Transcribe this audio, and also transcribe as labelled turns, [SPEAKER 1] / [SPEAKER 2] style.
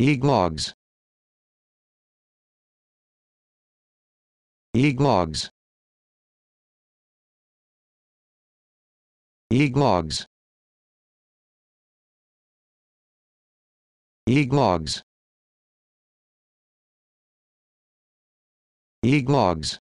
[SPEAKER 1] eglogs eglogs eglogs eglogs eglogs